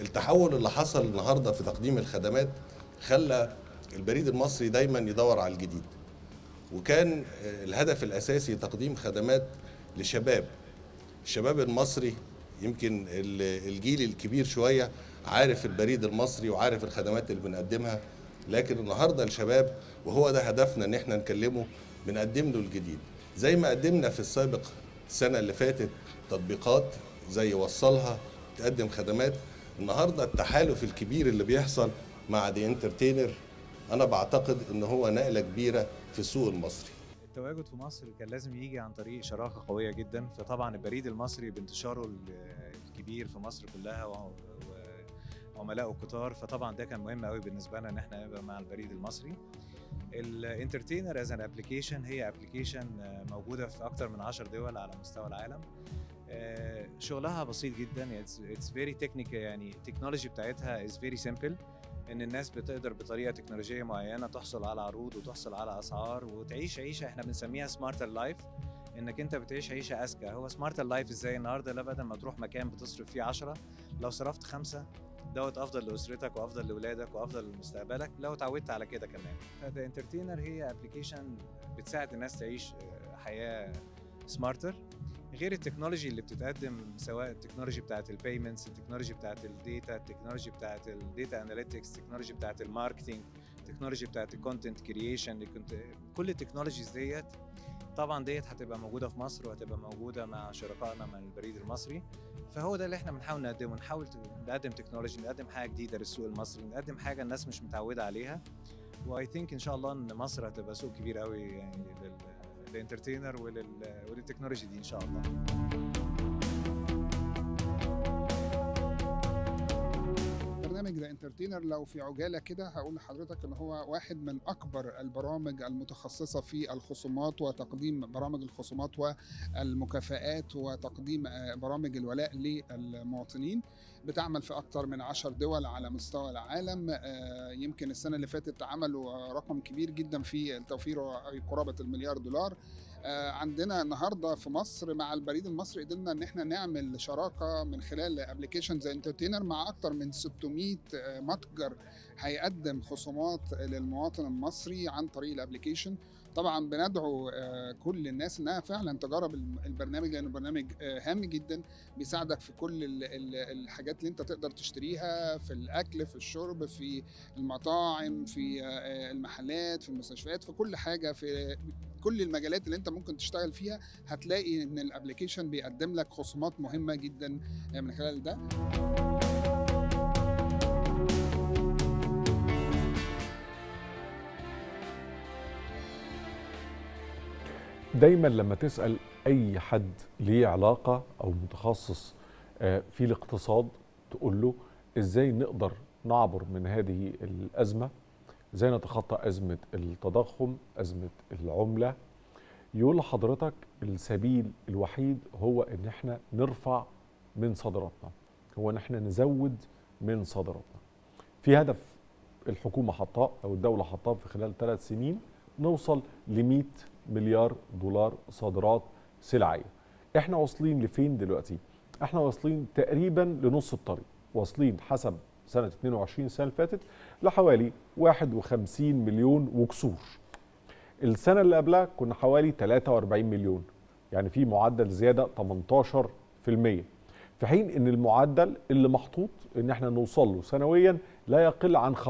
التحول اللي حصل النهارده في تقديم الخدمات خلى البريد المصري دايما يدور على الجديد وكان آه، الهدف الاساسي تقديم خدمات لشباب الشباب المصري يمكن الجيل الكبير شويه عارف البريد المصري وعارف الخدمات اللي بنقدمها لكن النهارده الشباب وهو ده هدفنا ان احنا نكلمه بنقدم له الجديد زي ما قدمنا في السابق السنه اللي فاتت تطبيقات زي وصلها تقدم خدمات النهارده التحالف الكبير اللي بيحصل مع دي انترتينر انا بعتقد ان هو نقله كبيره في السوق المصري التواجد في مصر كان لازم يجي عن طريق شراكه قويه جدا فطبعا البريد المصري بانتشاره الكبير في مصر كلها عملاء كتار فطبعا ده كان مهم قوي بالنسبه لنا ان احنا نبقى مع البريد المصري الانترتينر از ان ابلكيشن هي ابلكيشن موجوده في اكتر من 10 دول على مستوى العالم آه، شغلها بسيط جدا اتس فيري تكنيك يعني التكنولوجي بتاعتها از فيري سيمبل ان الناس بتقدر بطريقه تكنولوجيه معينه تحصل على عروض وتحصل على اسعار وتعيش عيشه احنا بنسميها سمارت لايف انك انت بتعيش عيشه اذكى هو سمارت لايف ازاي النهارده لا بدل ما تروح مكان بتصرف فيه 10 لو صرفت خمسه دوت افضل لاسرتك وافضل لاولادك وافضل لمستقبلك لو اتعودت على كده كمان فده انترتينر هي ابلكيشن بتساعد الناس تعيش آه، حياه سمارتر غير التكنولوجي اللي بتتقدم سواء التكنولوجي بتاعت البيمنتس التكنولوجي بتاعت الداتا التكنولوجي بتاعت الداتا اناليتكس التكنولوجي بتاعت الماركتنج التكنولوجي بتاعت الكونتنت كرييشن كل التكنولوجيز ديت طبعا ديت هتبقى موجوده في مصر وهتبقى موجوده مع شركائنا من البريد المصري فهو ده اللي احنا بنحاول نقدمه نحاول نقدم تكنولوجي نقدم حاجه جديده للسوق المصري نقدم حاجه الناس مش متعوده عليها واي ثينك ان شاء الله ان مصر هتبقى سوق كبير قوي يعني للانترتينر وللتكنولوجي دي ان شاء الله انترتينر لو في عجاله كده هقول لحضرتك ان هو واحد من اكبر البرامج المتخصصه في الخصومات وتقديم برامج الخصومات والمكافآت وتقديم آه، برامج الولاء للمواطنين بتعمل في اكثر من 10 دول على مستوى العالم آه، يمكن السنه اللي فاتت عملوا رقم كبير جدا في التوفير قرابه المليار دولار آه، عندنا النهارده في مصر مع البريد المصري قدرنا ان احنا نعمل شراكه من خلال ابلكيشن زي انترتينر مع اكثر من 600 آه، متجر هيقدم خصومات للمواطن المصري عن طريق الابلكيشن طبعا بندعو آه، كل الناس انها فعلا تجرب البرنامج لانه برنامج هام جدا بيساعدك في كل الحاجات اللي انت تقدر تشتريها في الاكل في الشرب في المطاعم في المحلات في المستشفيات في كل حاجه في كل المجالات اللي انت ممكن تشتغل فيها هتلاقي ان الابلكيشن بيقدم لك خصومات مهمه جدا آه، من خلال ده دايما لما تسال اي حد ليه علاقه او متخصص آه، في الاقتصاد تقول له ازاي نقدر نعبر من هذه الازمه ازاي نتخطى ازمه التضخم ازمه العمله يقول لحضرتك السبيل الوحيد هو ان احنا نرفع من صادراتنا هو ان احنا نزود من صادراتنا في هدف الحكومه حطاه او الدوله حطاه في خلال ثلاث سنين نوصل ل 100 مليار دولار صادرات سلعيه احنا واصلين لفين دلوقتي احنا واصلين تقريبا لنص الطريق واصلين حسب سنه 22 السنه اللي فاتت لحوالي 51 مليون وكسور. السنه اللي قبلها كنا حوالي 43 مليون يعني في معدل زياده 18% في حين ان المعدل اللي محطوط ان احنا نوصل له سنويا لا يقل عن 15%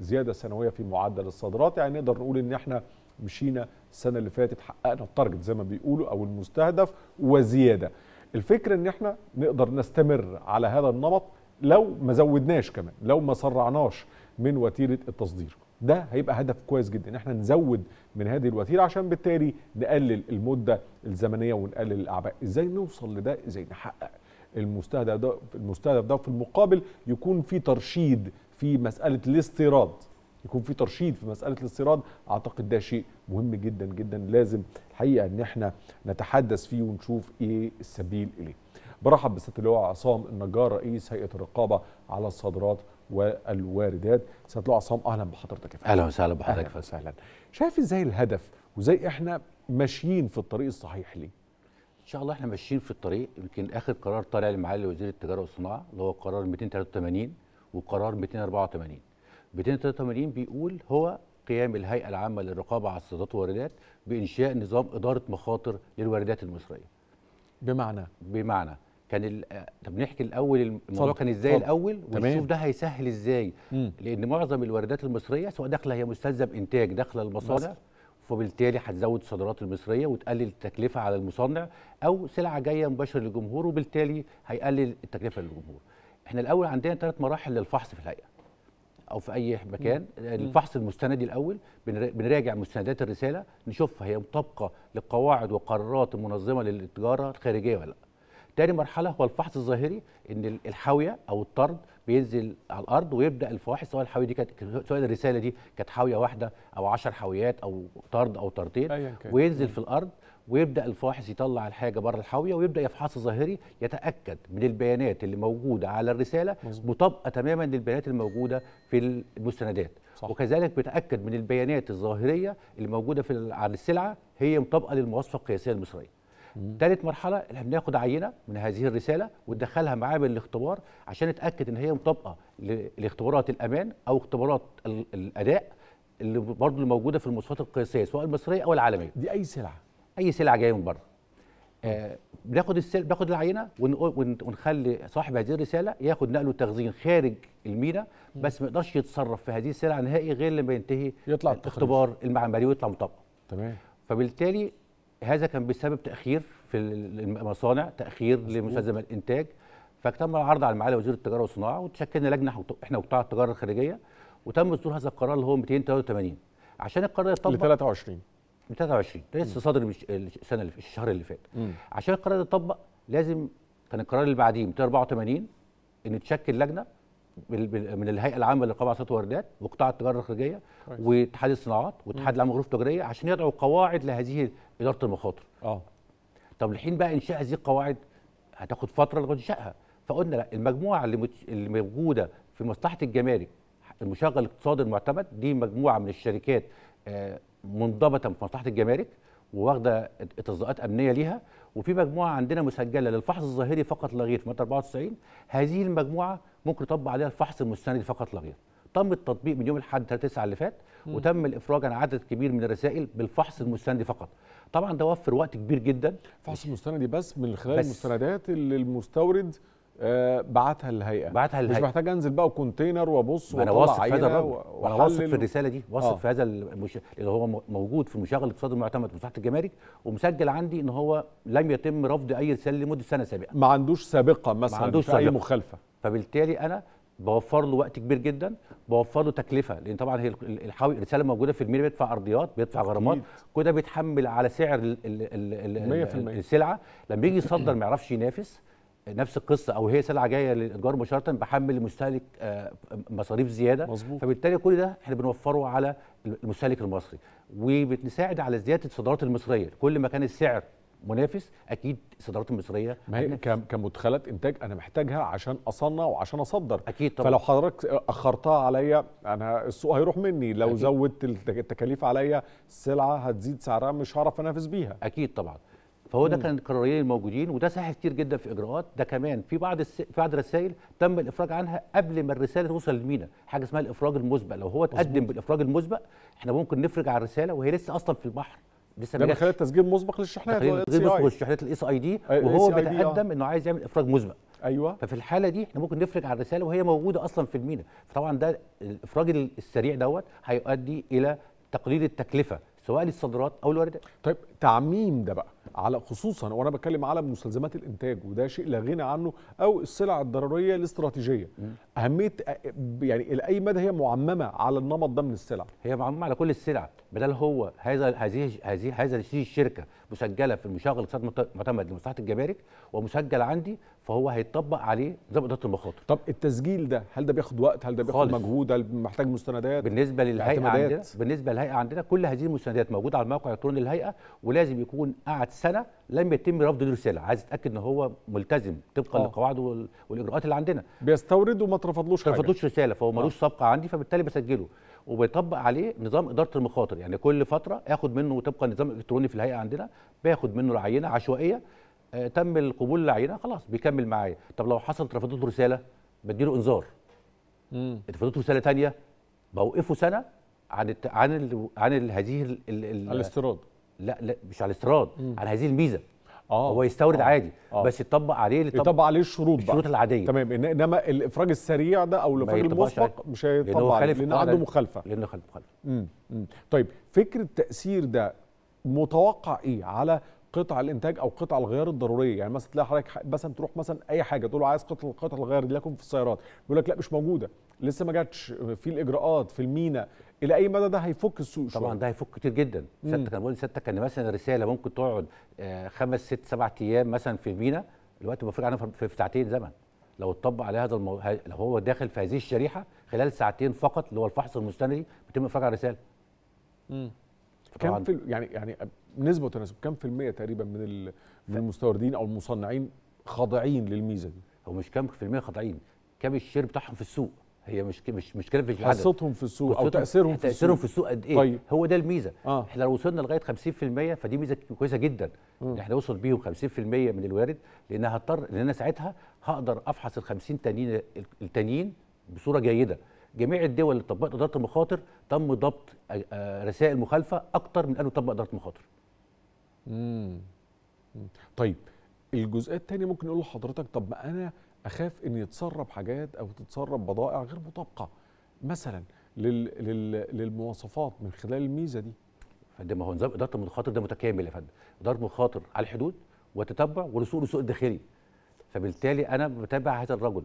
زياده سنويه في معدل الصادرات يعني نقدر نقول ان احنا مشينا السنه اللي فاتت حققنا التارجت زي ما بيقولوا او المستهدف وزياده الفكره ان احنا نقدر نستمر على هذا النمط لو ما زودناش كمان لو ما سرعناش من وتيره التصدير ده هيبقى هدف كويس جدا ان احنا نزود من هذه الوتيره عشان بالتالي نقلل المده الزمنيه ونقلل الاعباء ازاي نوصل لده ازاي نحقق المستهدف ده المستهدف ده في المقابل يكون في ترشيد في مساله الاستيراد يكون في ترشيد في مساله الاستيراد اعتقد ده شيء مهم جدا جدا لازم الحقيقه ان احنا نتحدث فيه ونشوف ايه السبيل اليه برحب بالست اللواء عصام النجار رئيس هيئه الرقابه على الصادرات والواردات سيادة اللواء عصام اهلا بحضرتك يا اهلا وسهلا بحضرتك اهلا وسهلا شايف ازاي الهدف وازاي احنا ماشيين في الطريق الصحيح ليه ان شاء الله احنا ماشيين في الطريق يمكن اخر قرار طالع لمعالي وزير التجاره والصناعه اللي هو قرار 283 وقرار 284 283 بيقول هو قيام الهيئه العامه للرقابه على الصادرات والواردات بانشاء نظام اداره مخاطر للواردات المصريه بمعنى بمعنى كان ال... آه، طب نحكي الاول الموضوع كان ازاي صدق. الاول ونشوف ده هيسهل ازاي مم. لان معظم الواردات المصريه سواء داخله هي مستلزم انتاج داخله المصانع فبالتالي هتزود الصادرات المصريه وتقلل التكلفه على المصنع او سلعه جايه مباشره للجمهور وبالتالي هيقلل التكلفه للجمهور احنا الاول عندنا ثلاث مراحل للفحص في الهيئه او في اي مكان آه، الفحص المستندي الاول بنراجع مستندات الرساله نشوف هي مطابقه للقواعد وقرارات المنظمه للتجاره الخارجيه ولا لا تاني مرحله هو الفحص الظاهري ان الحاويه او الطرد بينزل على الارض ويبدا الفواحش سواء الحاويه دي كانت سواء الرساله دي كانت حاويه واحده او 10 حاويات او طرد او طردين وينزل في الارض ويبدا الفاحص يطلع الحاجه بره الحاويه ويبدا يفحص ظاهري يتاكد من البيانات اللي موجوده على الرساله مطابقه تماما للبيانات الموجوده في المستندات صح. وكذلك بتاكد من البيانات الظاهريه اللي موجوده في على السلعه هي مطابقه للمواصفه القياسيه المصريه ثالث مرحله احنا بناخد عينه من هذه الرساله وندخلها معامل الاختبار عشان نتاكد ان هي مطابقه لاختبارات الامان او اختبارات الاداء اللي برضه موجوده في المواصفات القياسيه سواء المصريه او العالميه دي اي سلعه اي سلعه جايه من بره آه بناخد السل... بناخد العينه ون... ونخلي صاحب هذه الرساله ياخد نقله وتخزين خارج المينا بس ما يقدرش يتصرف في هذه السلعه نهائي غير لما ينتهي يطلع اختبار المعماري ويطلع مطبق تمام فبالتالي هذا كان بسبب تاخير في المصانع تاخير لمستلزم الانتاج فتم العرض على معالي وزير التجاره والصناعه وتشكلنا لجنه احنا وقطاع التجاره الخارجيه وتم صدور هذا القرار اللي هو 283 عشان القرار يطبق ل 23 من 23 لسه صادر السنه اللي الشهر اللي فات عشان القرار يتطبق لازم كان القرار اللي بعديه 284 ان تشكل لجنه من الهيئه العامه للرقابه على والواردات وقطاع التجاره الخارجيه واتحاد الصناعات واتحاد العام للغرف التجاريه عشان يضعوا قواعد لهذه اداره المخاطر. اه طب الحين بقى انشاء هذه القواعد هتاخد فتره لغايه انشائها فقلنا لا المجموعه اللي, مت... اللي موجوده في مصلحه الجمارك المشغل الاقتصادي المعتمد دي مجموعه من الشركات آه منضبطه في مصلحه الجمارك وواخده تصديقات امنيه ليها وفي مجموعه عندنا مسجله للفحص الظاهري فقط لا غير في ماده 94 هذه المجموعه ممكن يطبق عليها الفحص المستند فقط لا غير تم التطبيق من يوم الاحد 3 9 اللي فات وتم الافراج عن عدد كبير من الرسائل بالفحص المستندي فقط طبعا ده وفر وقت كبير جدا الفحص المستندي بس من خلال بس المستندات اللي المستورد آه، بعتها للهيئه بعتها للهيئه مش محتاج انزل بقى وكونتينر وابص وانا واثق في هذا الرجل انا واثق في الرساله دي واثق آه. في هذا المش... اللي هو موجود في المشغل الاقتصاد المعتمد في مصلحه الجمارك ومسجل عندي ان هو لم يتم رفض اي رساله لمده سنه سابقه ما عندوش سابقه مثلا ما عندوش في اي مخالفه فبالتالي انا بوفر له وقت كبير جدا بوفر له تكلفه لان طبعا هي الحاوي الرساله موجوده في الميل بيدفع ارضيات بيدفع غرامات كل ده بيتحمل على سعر السلعه لما يجي يصدر ما يعرفش ينافس نفس القصه او هي سلعه جايه للايجار مباشره بحمل المستهلك آه، مصاريف زياده مظبوط فبالتالي كل ده احنا بنوفره على المستهلك المصري وبنساعد على زياده الصادرات المصريه كل ما كان السعر منافس اكيد الصادرات المصريه ما هي كمدخلات انتاج انا محتاجها عشان اصنع وعشان اصدر اكيد طبعا فلو حضرتك اخرتها عليا انا السوق هيروح مني لو أكيد. زودت التكاليف عليا السلعه هتزيد سعرها مش هعرف انافس بيها اكيد طبعا فهو ده كان القرارين الموجودين وده سهل كتير جدا في اجراءات ده كمان في بعض الس... في بعض الرسائل تم الافراج عنها قبل ما الرساله توصل للمينا حاجه اسمها الافراج المسبق لو هو تقدم بالافراج المسبق احنا ممكن نفرج على الرساله وهي لسه اصلا في البحر لسه من خلال تسجيل مسبق للشحنات تسجيل مسبق للشحنات الاس اي دي آه، وهو بيتقدم آه. انه عايز يعمل افراج مسبق ايوه ففي الحاله دي احنا ممكن نفرج على الرساله وهي موجوده اصلا في المينا فطبعا ده الافراج السريع دوت هيؤدي الى تقليل التكلفه سواء للصادرات او الواردات طيب تعميم ده بقى على خصوصا وانا بتكلم على مستلزمات الانتاج وده شيء لا غنى عنه او السلع الضروريه الاستراتيجيه اهميه يعني الى اي مدى هي معممه على النمط ده من السلع هي معممه على كل السلع بدل هو هذا هذه هذه هذا الشركه مسجله في المشغل الاقتصادي المعتمد لمصلحه الجمارك ومسجل عندي فهو هيطبق عليه نظام اداره المخاطر طب التسجيل ده هل ده بياخد وقت هل ده بياخد خالص. مجهود هل محتاج مستندات بالنسبه للهيئه عندنا بالنسبه للهيئه عندنا كل هذه المستندات موجوده على الموقع الالكتروني للهيئه ولازم يكون قعد سنه لم يتم رفض الرساله عايز اتاكد ان هو ملتزم طبقا للقواعد آه. والاجراءات اللي عندنا بيستورد وما اترفضلوش حاجه ما اترفضلوش رساله فهو آه. ملوش سابقه عندي فبالتالي بسجله وبيطبق عليه نظام اداره المخاطر يعني كل فتره اخد منه طبقا نظام الكتروني في الهيئه عندنا باخد منه العينه عشوائيه آه، تم القبول العينه خلاص بيكمل معايا طب لو حصل رفضت رساله بديله انذار اترفضت رساله ثانيه بوقفه سنه عن عن عن هذه الاستيراد لا لا مش على الاستيراد على هذه الميزه آه هو يستورد آه عادي آه بس يطبق عليه يطبق, يطبق عليه الشروط بقى الشروط العاديه تمام انما الافراج السريع ده او الافراج المسبق مش هيطبق عليه لانه عنده مخالفه لانه خالف مخالفه طيب فكره التاثير ده متوقع ايه على قطع الانتاج او قطع الغيار الضروريه يعني مثلا تلاقي حضرتك مثلا تروح مثلا اي حاجه تقول له عايز قطع قطع الغيار دي لكم في السيارات يقول لك لا مش موجوده لسه ما جاتش في الاجراءات في المينا الى اي مدى ده هيفك السوق طبعا ده هيفك كتير جدا سيادتك انا بقول لسيادتك ان مثلا رساله ممكن تقعد آه، خمس ست سبع ايام مثلا في المينا الوقت المفروض عنها في ساعتين زمن لو اتطبق عليه هذا المو... لو هو داخل في هذه الشريحه خلال ساعتين فقط اللي هو الفحص المستندي بيتم افراج على الرساله. امم كم في يعني يعني نسبه وتناسب كم في الميه تقريبا من من المستوردين او المصنعين خاضعين للميزه دي هو مش كم في الميه خاضعين كم الشير بتاعهم في السوق هي مش مش مشكله في العدد حصتهم في السوق او تاثيرهم في السوق تاثيرهم في السوق قد ايه طيب. هو ده الميزه آه. احنا لو وصلنا لغايه 50% فدي ميزه كويسه جدا آه. ان احنا وصل بيهم 50% من الوارد لان هضطر لان انا ساعتها هقدر افحص ال 50 تانيين التانيين بصوره جيده جميع الدول اللي طبقت اداره المخاطر تم ضبط آه، آه، رسائل مخالفه اكتر من انه طبق اداره المخاطر طيب الجزئيه الثانيه ممكن نقول لحضرتك طب ما انا اخاف ان يتسرب حاجات او تتسرب بضائع غير مطابقه مثلا لل... لل... للمواصفات من خلال الميزه دي فده ما هو نظام اداره المخاطر ده متكامل يا فندم اداره المخاطر على الحدود وتتبع ولسوق السوق الداخلي فبالتالي انا بتابع هذا الرجل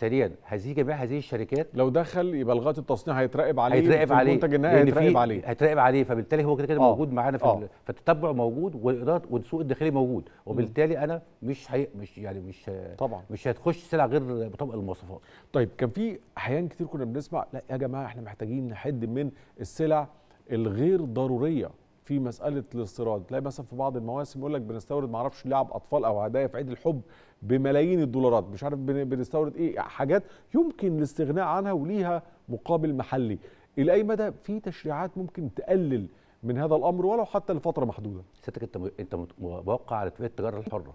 سريعا هذه جميع هذه الشركات لو دخل يبقى لغايه التصنيع هيتراقب عليه هيتراقب عليه المنتج النهائي هيتراقب عليه هيتراقب عليه فبالتالي هو كده كده آه. موجود معانا في آه. ال... فالتتبع موجود والاداره والسوق الداخلي موجود وبالتالي انا مش هي... مش يعني مش طبعا مش هتخش سلع غير بطبق المواصفات طيب كان في احيان كتير كنا بنسمع لا يا جماعه احنا محتاجين نحد من السلع الغير ضروريه في مساله الاستيراد تلاقي مثلا في بعض المواسم يقول لك بنستورد معرفش لعب اطفال او هدايا في عيد الحب بملايين الدولارات مش عارف بنستورد ايه حاجات يمكن الاستغناء عنها وليها مقابل محلي الى اي مدى في تشريعات ممكن تقلل من هذا الامر ولو حتى لفتره محدوده سيادتك انت انت موقع على اتفاقيه التجاره الحره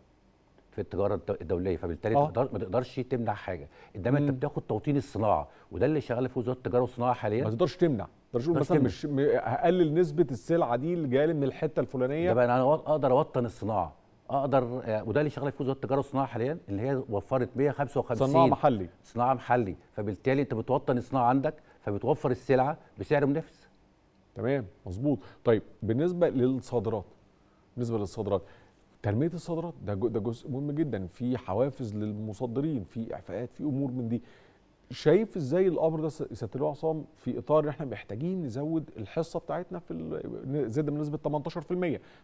في التجاره الدوليه فبالتالي أوه. ما تقدرش تمنع حاجه انما انت بتاخد توطين الصناعه وده اللي شغال في وزاره التجاره والصناعه حاليا ما تقدرش تمنع تقدرش تقول مثلا مش هقلل نسبه السلعه دي اللي جايه من الحته الفلانيه ده بقى انا اقدر اوطن الصناعه اقدر آه، وده اللي شغال في وزاره التجاره والصناعه حاليا اللي هي وفرت 155 صناعه محلي صناعه محلي فبالتالي انت بتوطن الصناعه عندك فبتوفر السلعه بسعر منافس تمام مظبوط طيب بالنسبه للصادرات بالنسبه للصادرات تنميه الصادرات ده ده جزء مهم جدا في حوافز للمصدرين في اعفاءات في امور من دي شايف ازاي الامر ده سياده عصام في اطار ان احنا محتاجين نزود الحصه بتاعتنا في نزيد من نسبه 18%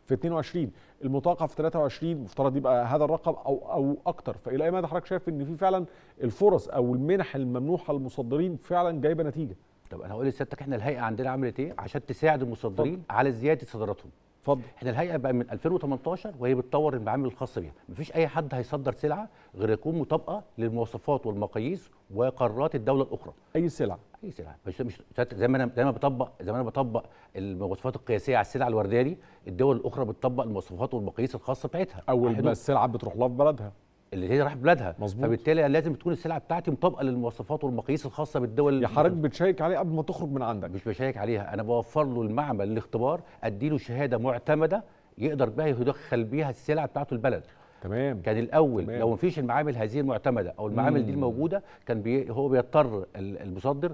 في 22 المتوقع في 23 مفترض يبقى هذا الرقم او او اكتر فالى اي مدى حضرتك شايف ان في فعلا الفرص او المنح الممنوحه للمصدرين فعلا جايبه نتيجه؟ طب انا هقول لسيادتك احنا الهيئه عندنا عملت ايه عشان تساعد المصدرين طب. على زياده صادراتهم اتفضل احنا الهيئه بقى من 2018 وهي بتطور المعامل الخاصه بيها مفيش اي حد هيصدر سلعه غير يكون مطابقه للمواصفات والمقاييس وقرارات الدوله الاخرى اي سلعه اي سلعه مش مش زي ما انا زي ما بطبق زي ما انا بطبق المواصفات القياسيه على السلع الورديه دي الدول الاخرى بتطبق المواصفات والمقاييس الخاصه بتاعتها اول ما السلعه بتروح لها في بلدها اللي هي راح بلادها مظبوط فبالتالي لازم تكون السلعه بتاعتي مطابقه للمواصفات والمقاييس الخاصه بالدول يا حضرتك بتشيك عليه قبل ما تخرج من عندك مش بشيك عليها انا بوفر له المعمل الاختبار ادي له شهاده معتمده يقدر بها يدخل بيها السلع بتاعته البلد تمام كان الاول تمام. لو مفيش المعامل هذه المعتمده او المعامل مم. دي الموجوده كان بي هو بيضطر المصدر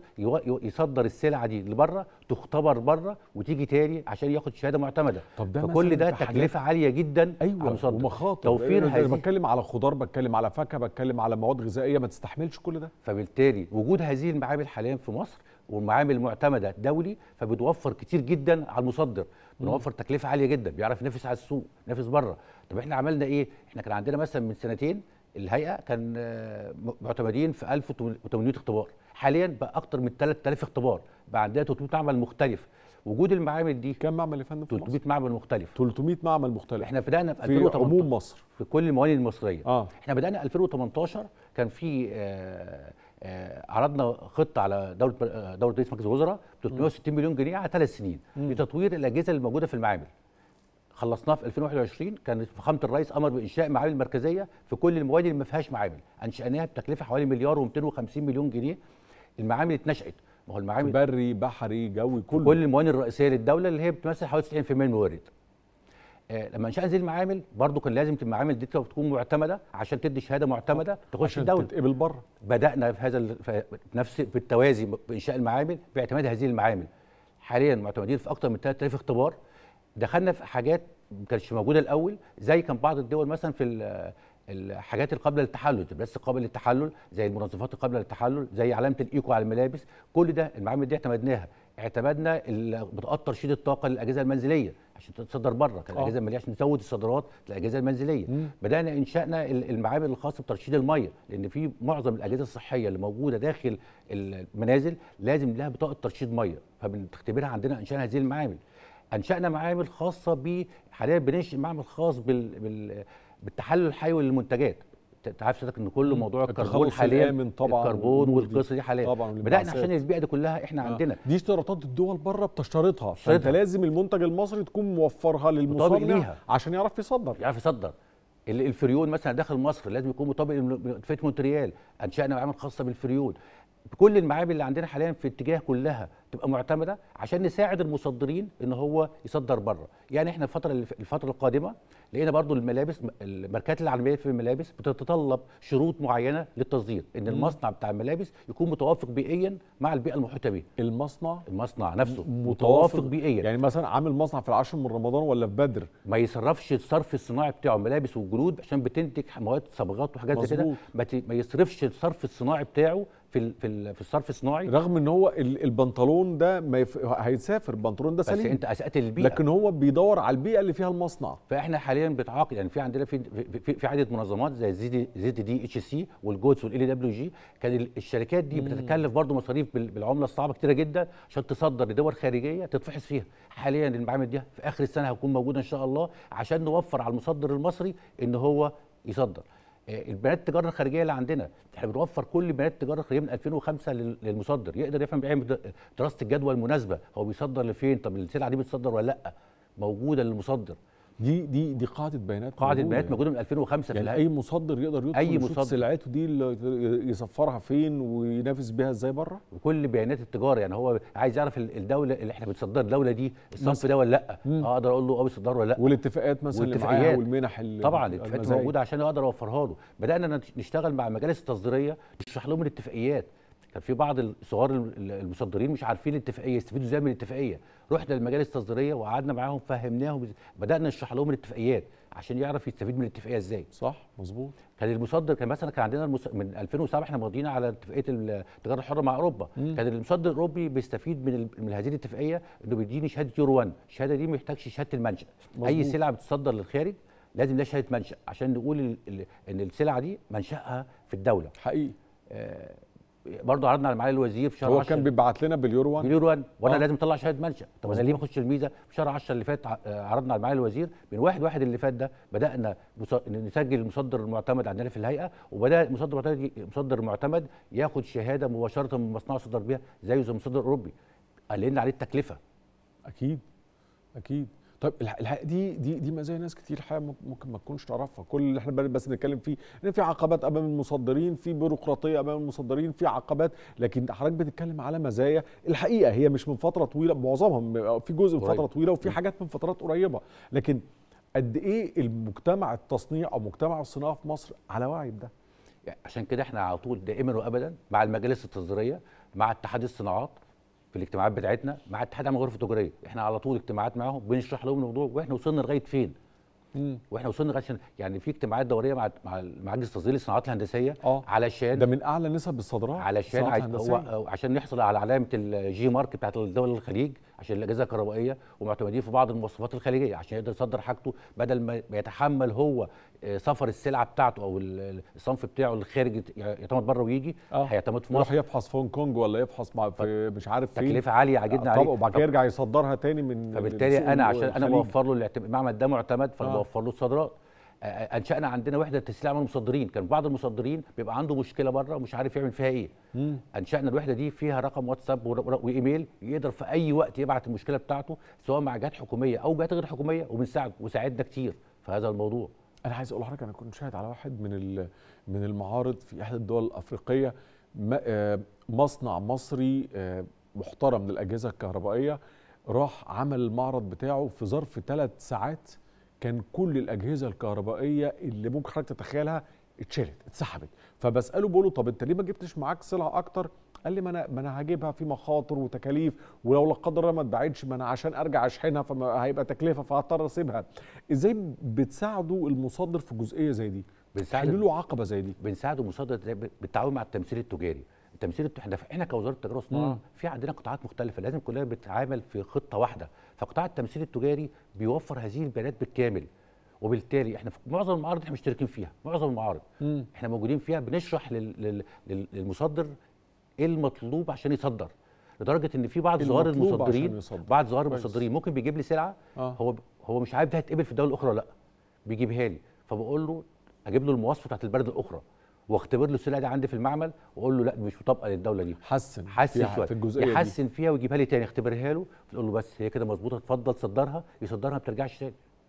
يصدر السلعه دي لبره تختبر بره وتيجي تاني عشان ياخد شهاده معتمده طب ده فكل ده تكلفه عاليه جدا ايوه على ومخاطر توفير أنا هذه بتكلم على خضار بتكلم على فاكهه بتكلم على مواد غذائيه ما تستحملش كل ده فبالتالي وجود هذه المعامل حاليا في مصر والمعامل المعتمده دولي فبتوفر كتير جدا على المصدر بنوفر تكلفه عاليه جدا بيعرف ينافس على السوق ينافس بره طب احنا عملنا ايه احنا كان عندنا مثلا من سنتين الهيئه كان آه، معتمدين في 1800 اختبار حاليا بقى اكتر من 3000 اختبار بقى عندنا 300 معمل مختلف وجود المعامل دي كم معمل يا فندم 300 مصر؟ معمل مختلف 300 معمل مختلف احنا بدانا في 2018 في عموم مصر في كل الموانئ المصريه آه. احنا بدانا 2018 كان في آه آه، عرضنا خطه على دوله آه، دوله رئيس مجلس الوزراء ب 360 مليون جنيه على ثلاث سنين لتطوير الاجهزه الموجوده في المعامل خلصناه في 2021 كان فخامه الرئيس امر بانشاء معامل مركزيه في كل المواني اللي ما فيهاش معامل انشاناها بتكلفه حوالي مليار و250 مليون جنيه المعامل اتنشأت ما هو المعامل بري بحري جوي كله كل المواني الرئيسيه للدوله اللي هي بتمثل حوالي 90% من الموارد آه، لما انشأ المعامل برضه كان لازم المعامل دي تكون معتمده عشان تدي شهاده معتمده تخش الدوله تتقبل بره بدانا في هذا نفس بالتوازي بانشاء المعامل باعتماد هذه المعامل حاليا معتمدين في اكثر من 3000 اختبار دخلنا في حاجات ما كانتش موجوده الاول زي كان بعض الدول مثلا في الحاجات القابله للتحلل بس قابل للتحلل زي المنظفات القابله للتحلل زي علامه الايكو على الملابس كل ده المعامل دي اعتمدناها اعتمدنا بطاقات ترشيد الطاقه للاجهزه المنزليه عشان تتصدر بره كان آه. الاجهزه المنزليه عشان نزود الصادرات للاجهزه المنزليه مم. بدانا انشانا المعامل الخاصه بترشيد الميه لان في معظم الاجهزه الصحيه اللي موجوده داخل المنازل لازم لها بطاقه ترشيد ميه فبنختبرها عندنا انشانا هذه المعامل انشانا معامل خاصه ب حاليا بننشئ معمل خاص بال... بال... بالتحلل الحيوي للمنتجات تعرف حضرتك ان كل موضوع الكربون حاليا طبعا الكربون والقصه دي حاليا طبعا بدانا عشان البيئه دي كلها احنا آه. عندنا دي اشتراطات الدول بره بتشترطها فانت لازم المنتج المصري تكون موفرها للمصنع عشان يعرف يصدر يعرف يصدر الفريون مثلا داخل مصر لازم يكون مطابق لفئه مونتريال انشانا معامل خاصه بالفريون كل المعامل اللي عندنا حاليا في اتجاه كلها تبقى معتمده عشان نساعد المصدرين ان هو يصدر بره يعني احنا الفتره الفتره القادمه لقينا برضو الملابس الماركات العالميه في الملابس بتتطلب شروط معينه للتصدير ان المصنع بتاع الملابس يكون متوافق بيئيا مع البيئه المحيطه به المصنع المصنع نفسه متوافق بيئيا يعني مثلا عامل مصنع في العاشر من رمضان ولا في بدر ما يصرفش الصرف الصناعي بتاعه ملابس والجلود عشان بتنتج مواد صبغات وحاجات زي كده ما يصرفش الصرف الصناعي بتاعه في في في الصرف الصناعي رغم ان هو البنطلون ده ما يف... هيسافر البنطلون ده سليم بس انت اسات البيئه لكن هو بيدور على البيئه اللي فيها المصنع فاحنا حاليا بتعاقد يعني في عندنا في في, في عده منظمات زي زي زد دي اتش سي والجوتس والال دبليو جي كان الشركات دي بتتكلف برضه مصاريف بالعمله الصعبه كتيره جدا عشان تصدر لدول خارجيه تتفحص فيها حاليا المعامل دي في اخر السنه هتكون موجوده ان شاء الله عشان نوفر على المصدر المصري ان هو يصدر البيانات التجاره الخارجيه اللي عندنا احنا بنوفر كل بيانات التجاره الخارجيه من 2005 للمصدر يقدر يفهم يعمل دراسه الجدوى المناسبه هو بيصدر لفين طب السلعه دي بتصدر ولا لا موجوده للمصدر دي دي دي قاعده بيانات قاعده بيانات موجوده من 2005 يعني في اي مصدر يقدر يدخل أي مصدر. سلعته دي يصفرها فين وينافس بيها ازاي بره وكل بيانات التجاره يعني هو عايز يعرف الدوله اللي احنا بنصدر الدوله دي الصنف ده ولا لا آه، اقدر اقول له اه بيصدر ولا لا والاتفاقات مثلا اللي معاها والمنح طبعا الاتفاقات موجوده عشان اقدر اوفرها له بدانا نشتغل مع المجالس التصديريه نشرح لهم الاتفاقيات طب يعني في بعض الصغار المصدرين مش عارفين الاتفاقيه يستفيدوا ازاي من الاتفاقيه رحنا للمجالس التصديريه وقعدنا معاهم فهمناهم بدانا نشرح لهم الاتفاقيات عشان يعرف يستفيد من الاتفاقيه ازاي صح مظبوط كان المصدر كان مثلا كان عندنا المس... من 2007 احنا ماضيين على اتفاقيه التجاره الحره مع اوروبا مم. كان المصدر الاوروبي بيستفيد من ال... من هذه الاتفاقيه انه بيديني شهاده يورو 1 الشهاده دي ما يحتاجش شهاده المنشا مزبوط. اي سلعه بتصدر للخارج لازم لها شهاده منشا عشان نقول ال... ان السلعه دي منشاها في الدوله حقيقي آه برضه عرضنا على معالي الوزير في شهر هو كان بيبعت لنا باليورو 1 باليورو 1 وانا آه. لازم اطلع شهاده منشا طب انا ليه ما اخش الميزه في شهر 10 اللي فات آه، عرضنا على معالي الوزير من واحد واحد اللي فات ده بدانا نسجل المصدر المعتمد عندنا في الهيئه وبدا المصدر المعتمد مصدر معتمد ياخد شهاده مباشره من مصنع صدر بيها زيه زي المصدر الاوروبي قللنا عليه التكلفه اكيد اكيد طيب الحقيقه دي دي دي مزايا ناس كتير الحقيقه ممكن ما تكونش تعرفها كل اللي احنا بس نتكلم فيه ان في عقبات امام المصدرين في بيروقراطيه امام المصدرين في عقبات لكن حضرتك بتتكلم على مزايا الحقيقه هي مش من فتره طويله معظمها في جزء من فتره طويله وفي حاجات من فترات قريبه لكن قد ايه المجتمع التصنيع او مجتمع الصناعه في مصر على وعي بده يعني عشان كده احنا على طول دائما وابدا مع المجالس التصديريه مع اتحاد الصناعات في الاجتماعات بتاعتنا مع اتحاد عام الغرف التجاريه احنا على طول اجتماعات معاهم بنشرح لهم الموضوع واحنا وصلنا لغايه فين واحنا وصلنا لغايه يعني في اجتماعات دوريه مع مع مجلس تصدير الصناعات الهندسيه أوه. علشان ده من اعلى نسب الصادرات علشان عشان نحصل على علامه الجي مارك بتاعت دول الخليج عشان الاجهزه الكهربائيه ومعتمدين في بعض المواصفات الخليجيه عشان يقدر يصدر حاجته بدل ما يتحمل هو آه، سفر السلعه بتاعته او الصنف بتاعه الخارج يعتمد بره ويجي آه. هيعتمد في مصر يروح يفحص في هونج كونج ولا يفحص مع في مش عارف فين تكلفه عاليه جدا عليه طب وبعد كده يرجع يصدرها تاني من فبالتالي انا عشان انا بوفر له المعمل ده معتمد فانا آه. بوفر له الصادرات انشانا عندنا وحده تسليع من المصدرين كان بعض المصدرين بيبقى عنده مشكله بره ومش عارف يعمل فيها ايه مم. انشانا الوحده دي فيها رقم واتساب وايميل يقدر في اي وقت يبعت المشكله بتاعته سواء مع جهات حكوميه او جهات غير حكوميه وبنساعده وساعدنا كتير في هذا الموضوع انا عايز اقول لحضرتك انا كنت شاهد على واحد من من المعارض في احدى الدول الافريقيه آه، مصنع مصري آه، محترم للاجهزه الكهربائيه راح عمل المعرض بتاعه في ظرف ثلاث ساعات كان كل الاجهزه الكهربائيه اللي ممكن حضرتك تتخيلها اتشالت اتسحبت فبساله بقول له طب انت ليه ما جبتش معاك سلع اكتر قال لي ما انا ما انا هجيبها في مخاطر وتكاليف ولو لا قدر الله ما اتباعتش ما انا عشان ارجع اشحنها فهيبقى تكلفه فهضطر اسيبها ازاي بتساعده المصدر في جزئيه زي دي بنساعده له عقبه زي دي بنساعده مصدر بالتعاون مع التمثيل التجاري تمثيل تهدف احنا كوزاره التجاره والصناعه في عندنا قطاعات مختلفه لازم كلها بتتعامل في خطه واحده فقطاع التمثيل التجاري بيوفر هذه البيانات بالكامل وبالتالي احنا في معظم المعارض احنا مشتركين فيها معظم المعارض مم. احنا موجودين فيها بنشرح لل... لل... للمصدر ايه المطلوب عشان يصدر لدرجه ان في بعض زوار المصدرين بعض زوار المصدرين ممكن بيجيب لي سلعه آه. هو هو مش عارف ده هتقبل في الدوله الاخرى ولا لا بيجيبها لي فبقول له اجيب له المواصفه بتاعت البلد الاخرى واختبر له السلعه دي عندي في المعمل واقول له لا مش مطابقه للدوله دي حسن حسن فيها شويه في الجزئيه يحسن دي. فيها ويجيبها لي تاني اختبرها له تقول له بس هي كده مظبوطه اتفضل صدرها يصدرها ما بترجعش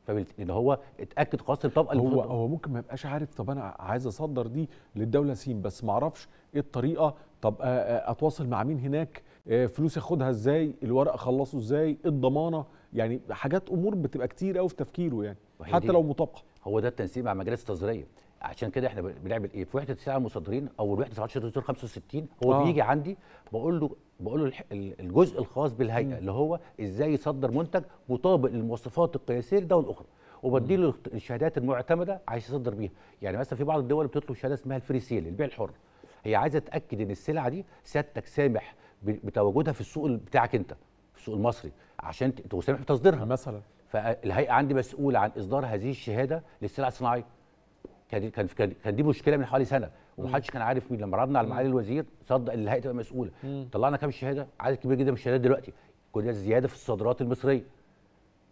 تاني فان هو اتاكد خلاص الطبقه اللي هو هو ممكن ما يبقاش عارف طب انا عايز اصدر دي للدوله سين بس ما اعرفش ايه الطريقه طب آه، آه، اتواصل مع مين هناك آه، فلوس اخدها ازاي الورق اخلصه ازاي الضمانه يعني حاجات امور بتبقى كتير قوي في تفكيره يعني حتى لو مطابقه هو ده التنسيق مع مجالس التصديريه عشان كده احنا بنعمل ايه في وحده الساعه المصدرين او الوحده 17 65 هو آه. بيجي عندي بقول له بقول له الجزء الخاص بالهيئه م. اللي هو ازاي يصدر منتج مطابق للمواصفات القياسيه اخرى الاخرى وبديله الشهادات المعتمده عايز يصدر بيها يعني مثلا في بعض الدول بتطلب شهاده اسمها الفري سيل البيع الحر هي عايزه تاكد ان السلعه دي سيادتك سامح بتواجدها في السوق بتاعك انت في السوق المصري عشان تبقى سامح بتصديرها مثلا فالهيئه عندي مسؤوله عن اصدار هذه الشهاده للسلع الصناعيه كان كان كان دي مشكله من حوالي سنه ومحدش كان عارف مين لما عرضنا على معالي الوزير صدق الهيئه تبقى مسؤوله طلعنا كام شهاده عدد كبير جدا من الشهادات دلوقتي كل زياده في الصادرات المصريه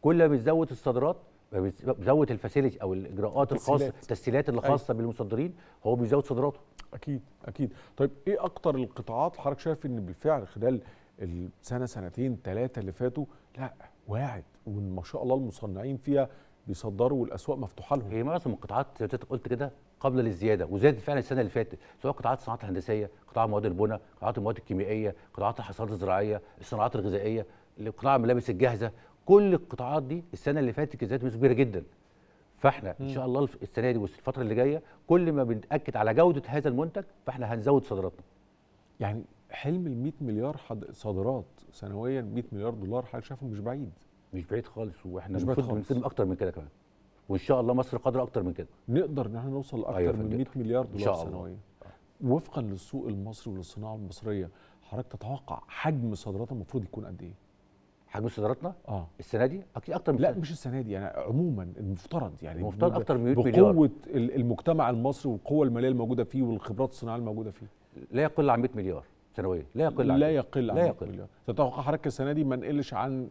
كل ما بتزود الصادرات بتزود الفاسيلتي او الاجراءات الخاصه التسهيلات اللي أيوه. خاصه بالمصدرين هو بيزود صادراته اكيد اكيد طيب ايه اكتر القطاعات حضرتك شايف ان بالفعل خلال السنه سنتين ثلاثه اللي فاتوا لا واعد وما شاء الله المصنعين فيها بيصدروا والاسواق مفتوحه لهم هي معظم القطاعات زي ما قلت كده قابله للزياده وزادت فعلا السنه اللي فاتت سواء قطاعات الصناعات الهندسيه قطاع مواد البناء قطاعات المواد الكيميائيه قطاعات الحصاد الزراعيه الصناعات الغذائيه قطاع الملابس الجاهزه كل القطاعات دي السنه اللي فاتت زادت بنسبه كبيره جدا فاحنا ان شاء الله السنه دي والفتره اللي جايه كل ما بنتاكد على جوده هذا المنتج فاحنا هنزود صادراتنا يعني حلم ال 100 مليار صادرات سنويا 100 مليار دولار حضرتك شايفه مش بعيد مش بعيد خالص واحنا مش بعيد خالص بنسلم اكتر من كده كمان وان شاء الله مصر قادره اكتر من كده نقدر ان احنا نوصل لاكتر أيوة من 100 مليار دولار سنويا وفقا للسوق المصري وللصناعه المصريه حضرتك تتوقع حجم صادراتنا المفروض يكون قد ايه؟ حجم صادراتنا اه السنه دي اكيد اكتر من لا مش السنه دي يعني عموما المفترض يعني المفترض اكتر من 100 مليار بقوه المجتمع المصري والقوه الماليه الموجوده فيه والخبرات الصناعيه الموجوده فيه لا يقل عن 100 مليار ثانويه لا يقل عن لا يقل عن لا يقل مليار. تتوقع حضرتك السنه دي ما نقلش عن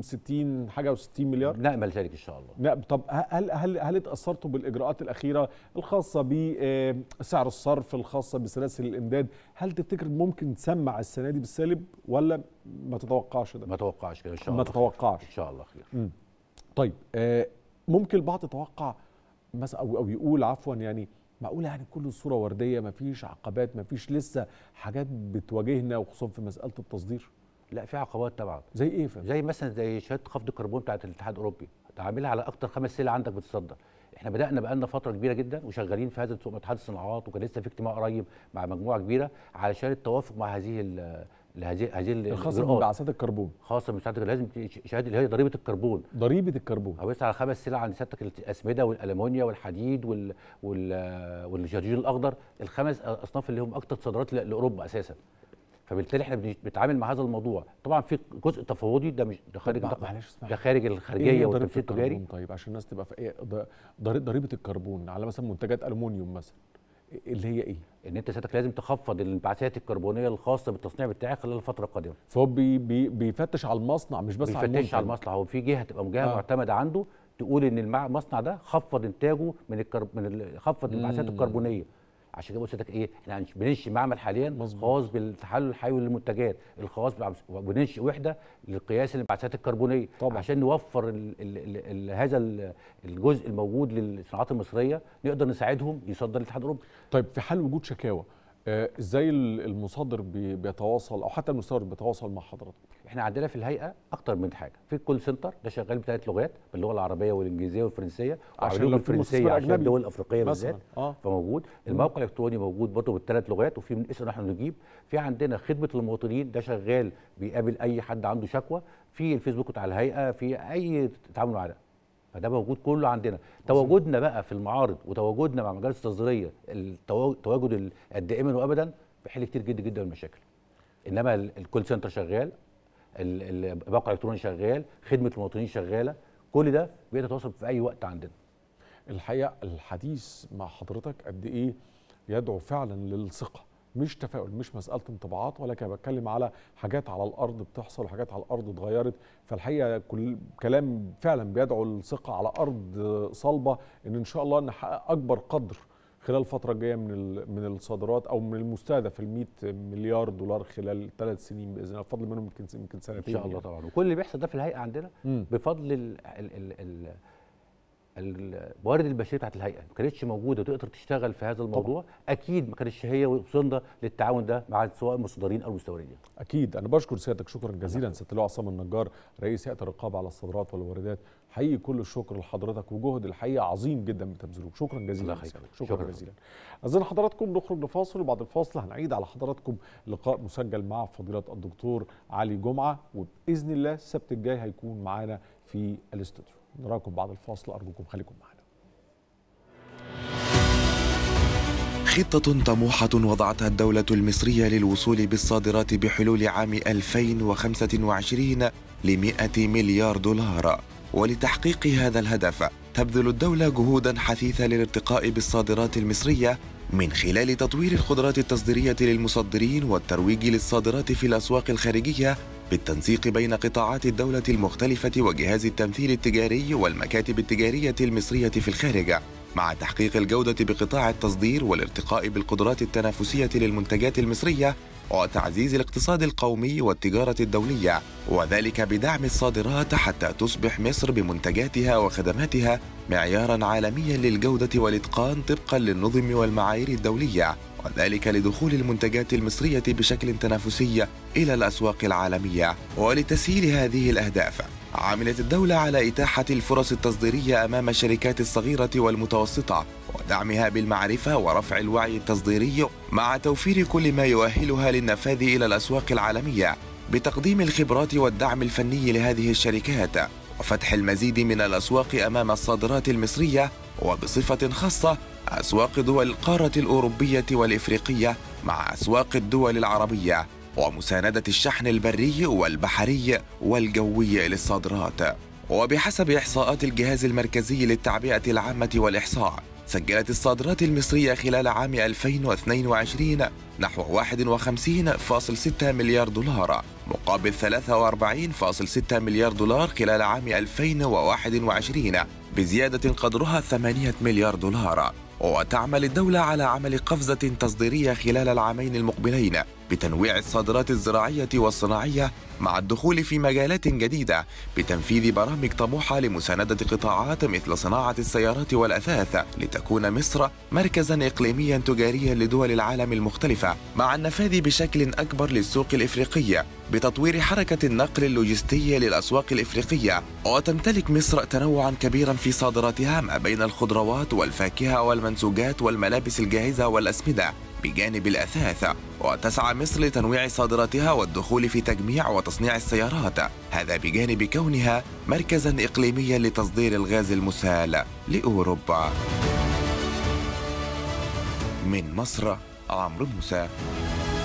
60 حاجه و60 مليار لا ما ذلك ان شاء الله لا طب هل هل هل اتاثرتوا بالاجراءات الاخيره الخاصه بسعر آه، الصرف الخاصه بسلاسل الامداد هل تفتكر ممكن تسمع السنه دي بالسالب ولا ما تتوقعش ده ما تتوقعش كده ان شاء الله ما تتوقعش ان شاء الله خير م. طيب آه، ممكن البعض يتوقع مثلا او يقول عفوا يعني معقول يعني كل الصورة وردية مفيش عقبات مفيش لسه حاجات بتواجهنا وخصوصا في مسألة التصدير لا في عقبات طبعا زي ايه فهم؟ زي مثلا زي شهاده خفض الكربون بتاعت الاتحاد الاوروبي تعاملها على اكتر خمس سلع عندك بتصدر احنا بدانا بقى لنا فتره كبيره جدا وشغالين في هذا السوق اتحاد الصناعات وكان لسه في اجتماع قريب مع مجموعه كبيره علشان التوافق مع هذه لهذه هذه الخاصه بانبعاثات الكربون خاصه بانبعاثات لازم شهاده اللي هي ضريبه الكربون ضريبه الكربون او على خمس سلع عند سيادتك الاسمده والالمونيا والحديد وال وال والجرجير الاخضر الخمس اصناف اللي هم اكثر صادرات لاوروبا اساسا فبالتالي احنا بنتعامل مع هذا الموضوع طبعا في جزء تفاوضي ده مش ده خارج ده خارج الخارجيه إيه والتمثيل التجاري طيب عشان الناس تبقى في ايه ضريبه الكربون على مثلا منتجات المونيوم مثلا اللي هي ايه؟ ان انت سيادتك لازم تخفض الانبعاثات الكربونيه الخاصه بالتصنيع بتاعك خلال الفتره القادمه. فهو بي بي بيفتش على المصنع مش بس على المنتج بيفتش على المصنع هو في جهه تبقى جهه آه. معتمده عنده تقول ان المصنع ده خفض انتاجه من الكرب... من خفض الانبعاثات الكربونيه عشان كده بقول لك ايه احنا بننشئ معمل حاليا خاص بالتحلل الحيوي للمنتجات الخاص بننشئ وحده لقياس الانبعاثات الكربونيه طبعا. عشان نوفر الـ الـ الـ هذا الجزء الموجود للصناعات المصريه نقدر نساعدهم يصدر للاتحاد الاوروبي طيب في حال وجود شكاوى آه، ازاي المصدر بيتواصل او حتى المستورد بيتواصل مع حضرتك احنا عندنا في الهيئه اكتر من حاجه في كول سنتر ده شغال بثلاث لغات باللغه العربيه والانجليزيه والفرنسيه وعشان الفرنسيه عشان الدول الافريقيه بالذات آه. فموجود الموقع الالكتروني موجود برضه بالثلاث لغات وفي من اسم احنا نجيب في عندنا خدمه المواطنين ده شغال بيقابل اي حد عنده شكوى في الفيسبوك بتاع الهيئه في اي تعامل معاه فده موجود كله عندنا تواجدنا بقى في المعارض وتواجدنا مع المجالس التصديريه التواجد الدائما إيه وابدا بيحل كتير جدا جدا المشاكل انما الكول سنتر شغال الباقه الالكتروني شغال خدمه المواطنين شغاله كل ده بيقدر يتواصل في اي وقت عندنا الحقيقه الحديث مع حضرتك قد ايه يدعو فعلا للثقه مش تفاؤل مش مساله انطباعات ولكن بتكلم على حاجات على الارض بتحصل وحاجات على الارض اتغيرت فالحقيقه كل كلام فعلا بيدعو للثقه على ارض صلبه ان ان شاء الله نحقق اكبر قدر خلال الفتره الجايه من من الصادرات او من المستهدف ال 100 مليار دولار خلال ثلاث سنين باذن الله بفضل منهم يمكن يمكن سنتين ان شاء الله يعني. طبعا وكل اللي بيحصل ده في الهيئه عندنا مم. بفضل ال ال ال ال الموارد البشريه بتاعت الهيئه ما كانتش موجوده وتقدر تشتغل في هذا الموضوع طبعا. اكيد ما كانتش هي وصلنا للتعاون ده مع سواء المصدرين او المستوردين اكيد انا بشكر سيادتك شكرا جزيلا سياده اللواء عصام النجار رئيس هيئه الرقابه على الصادرات والواردات حقيقي كل الشكر لحضرتك وجهد الحقيقه عظيم جدا بتبذلوه شكرا جزيلا شكرا, شكرا جزيلا اذن حضراتكم نخرج لفاصل وبعد الفاصل هنعيد على حضراتكم لقاء مسجل مع فضيله الدكتور علي جمعه وباذن الله السبت الجاي هيكون معانا في الاستوديو نراكم بعد الفاصل أرجوكم خليكم معنا خطة طموحة وضعتها الدولة المصرية للوصول بالصادرات بحلول عام 2025 ل 100 مليار دولار ولتحقيق هذا الهدف تبذل الدولة جهودا حثيثة للارتقاء بالصادرات المصرية من خلال تطوير الخضرات التصديرية للمصدرين والترويج للصادرات في الأسواق الخارجية بالتنسيق بين قطاعات الدولة المختلفة وجهاز التمثيل التجاري والمكاتب التجارية المصرية في الخارج مع تحقيق الجودة بقطاع التصدير والارتقاء بالقدرات التنافسية للمنتجات المصرية وتعزيز الاقتصاد القومي والتجارة الدولية وذلك بدعم الصادرات حتى تصبح مصر بمنتجاتها وخدماتها معيارا عالميا للجودة والإتقان طبقا للنظم والمعايير الدولية وذلك لدخول المنتجات المصرية بشكل تنافسي إلى الأسواق العالمية ولتسهيل هذه الأهداف عملت الدولة على إتاحة الفرص التصديرية أمام الشركات الصغيرة والمتوسطة ودعمها بالمعرفة ورفع الوعي التصديري مع توفير كل ما يؤهلها للنفاذ إلى الأسواق العالمية بتقديم الخبرات والدعم الفني لهذه الشركات وفتح المزيد من الأسواق أمام الصادرات المصرية وبصفة خاصة أسواق دول القارة الأوروبية والإفريقية مع أسواق الدول العربية ومساندة الشحن البري والبحري والجوي للصادرات وبحسب إحصاءات الجهاز المركزي للتعبئة العامة والإحصاء سجلت الصادرات المصرية خلال عام 2022 نحو 51.6 مليار دولار مقابل 43.6 مليار دولار خلال عام 2021 بزيادة قدرها 8 مليار دولار وتعمل الدولة على عمل قفزة تصديرية خلال العامين المقبلين بتنويع الصادرات الزراعية والصناعية مع الدخول في مجالات جديدة بتنفيذ برامج طموحة لمساندة قطاعات مثل صناعة السيارات والأثاث لتكون مصر مركزا إقليميا تجاريا لدول العالم المختلفة مع النفاذ بشكل أكبر للسوق الإفريقية بتطوير حركة النقل اللوجستي للأسواق الإفريقية وتمتلك مصر تنوعا كبيرا في صادراتها ما بين الخضروات والفاكهة والمنسوجات والملابس الجاهزة والأسمدة بجانب الأثاث وتسعى مصر لتنويع صادراتها والدخول في تجميع وتصنيع السيارات هذا بجانب كونها مركزا إقليميا لتصدير الغاز المسال لأوروبا من مصر عمرو موسى